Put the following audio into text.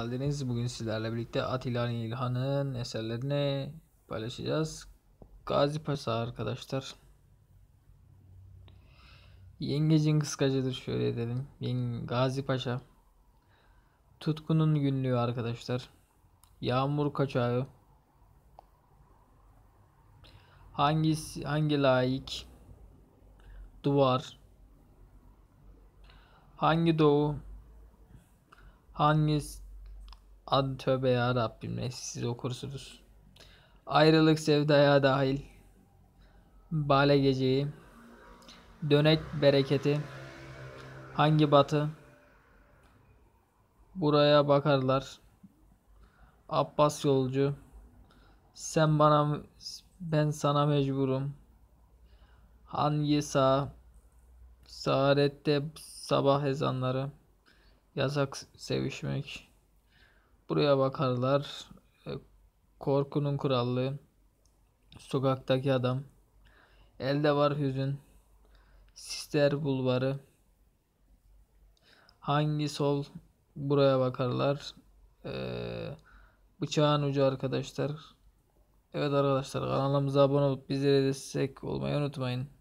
geldiniz. Bugün sizlerle birlikte Atilla İlhan'ın eserlerini paylaşacağız. Gazi Paşa arkadaşlar. Yengecin kıskacıdır şöyle dedim. Yeng Gazi Paşa. Tutkunun günlüğü arkadaşlar. Yağmur kaçağı. Hangisi, hangi layık? Duvar. Hangi doğu? Hangi Ad tövbe ya Rabbim ne siz okursunuz. Ayrılık sevdaya dahil. Bale geceyi. Dönek bereketi. Hangi batı? Buraya bakarlar. Abbas yolcu. Sen bana ben sana mecburum. Hangi sağ? Saadette sabah ezanları. Yasak sevişmek. Buraya bakarlar. E, korkunun krallığı. Sokaktaki adam. Elde var hüzün. Sister bulvarı. Hangi sol buraya bakarlar. E, bıçağın ucu arkadaşlar. Evet arkadaşlar kanalımıza abone olup bizlere destek olmayı unutmayın.